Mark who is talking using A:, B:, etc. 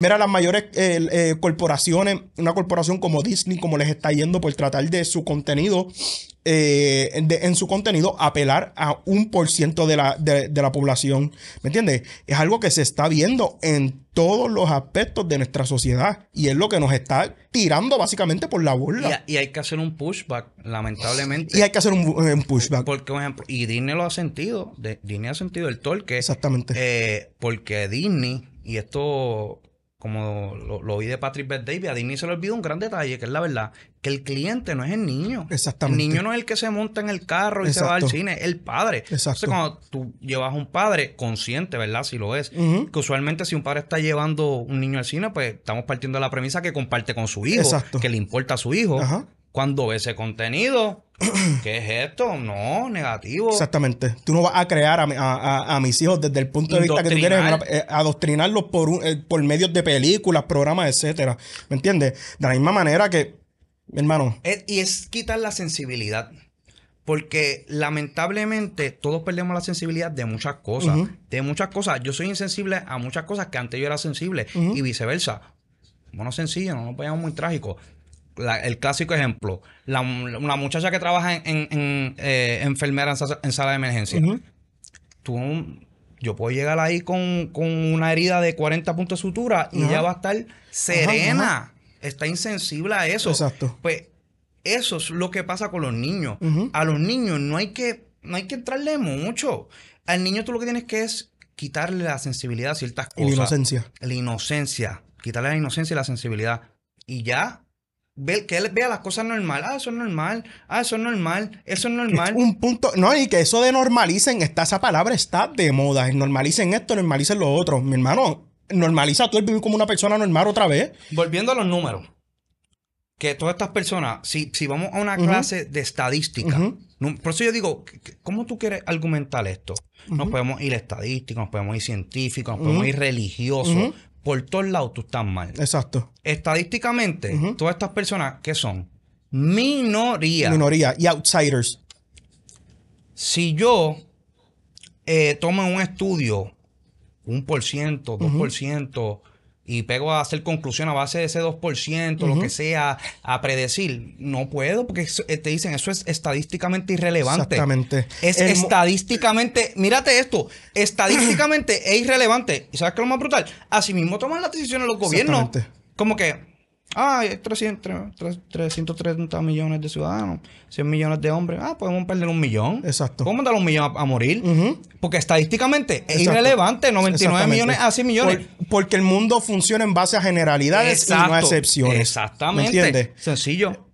A: Mira, las mayores eh, eh, corporaciones, una corporación como Disney, como les está yendo por tratar de su contenido, eh, en su contenido, apelar a un por ciento de la, de, la población. ¿Me entiendes? Es algo que se está viendo en todos los aspectos de nuestra sociedad y es lo que nos está tirando básicamente por la burla.
B: Y, hay que hacer un pushback, lamentablemente.
A: Y hay que hacer un, pushback.
B: Porque, y Disney lo ha sentido, Disney ha sentido el torque. Exactamente. porque Disney, y esto como lo, oí de Patrick Beth Davis, a Disney se le olvidó un gran detalle, que es la verdad, que el cliente no es el niño. Exactamente. El niño no es el que se monta en el carro y se va al cine, es el padre. Exacto. Entonces, cuando tú llevas a un padre consciente, ¿verdad? Si lo es, que usualmente si un padre está llevando un niño al cine, pues estamos partiendo de la premisa que comparte con su hijo, Exacto. que le importa a su hijo. Ajá. Cuando ve ese contenido, ¿Qué es esto? No, negativo.
A: Exactamente. Tú no vas a crear a, mis hijos desde el punto de vista que tú quieres eh, adoctrinarlos eh, por, medios de películas, programas, etcétera. ¿Me entiendes? De la misma manera que, hermano.
B: y es quitar la sensibilidad. Porque lamentablemente todos perdemos la sensibilidad de muchas cosas. De muchas cosas. Yo soy insensible a muchas cosas que antes yo era sensible. Y viceversa. Bueno, sencillo, no nos vayamos muy trágicos el clásico ejemplo, la, una muchacha que trabaja en, eh, enfermera en, sala de emergencia. yo puedo llegar ahí con, una herida de 40 puntos de sutura y ya va a estar serena. Está insensible a eso. Exacto. Pues eso es lo que pasa con los niños. A los niños no hay que, no hay que entrarle mucho. Al niño tú lo que tienes que es quitarle la sensibilidad a ciertas cosas. La inocencia. La inocencia. Quitarle la inocencia y la sensibilidad. Y ya que él vea las cosas normal. Ah, eso es normal. Ah, eso es normal.
A: Eso es normal. un punto. No, y que eso de normalicen, está, esa palabra está de moda. Normalicen esto, normalicen lo otro. Mi hermano, normaliza tú el vivir como una persona normal otra vez.
B: Volviendo a los números. Que todas estas personas, si, si vamos a una clase de estadística, por eso yo digo, ¿cómo tú quieres argumentar esto? Nos podemos ir estadísticos, nos podemos ir científicos, nos podemos ir religiosos, por todos lados tú estás mal. Exacto. Estadísticamente, todas estas personas, ¿qué son? Minoría. Minoría y outsiders. Si yo eh, tomo un estudio, un por ciento, dos por ciento, y pego a hacer conclusión a base de ese 2%, lo que sea, a predecir. No puedo porque eh, te dicen eso es estadísticamente irrelevante. Exactamente. Es estadísticamente, mírate esto, estadísticamente es irrelevante. ¿Y sabes qué es lo más brutal? Asimismo toman las decisiones los gobiernos. Como que Ah, hay 300, 330 millones de ciudadanos, 100 millones de hombres. Ah, podemos perder un millón. Exacto. ¿Cómo mandar un millón a, morir. Porque estadísticamente es irrelevante 99 millones a 100 millones.
A: porque el mundo funciona en base a generalidades y no a excepciones. Exactamente. ¿Me entiendes?
B: Sencillo.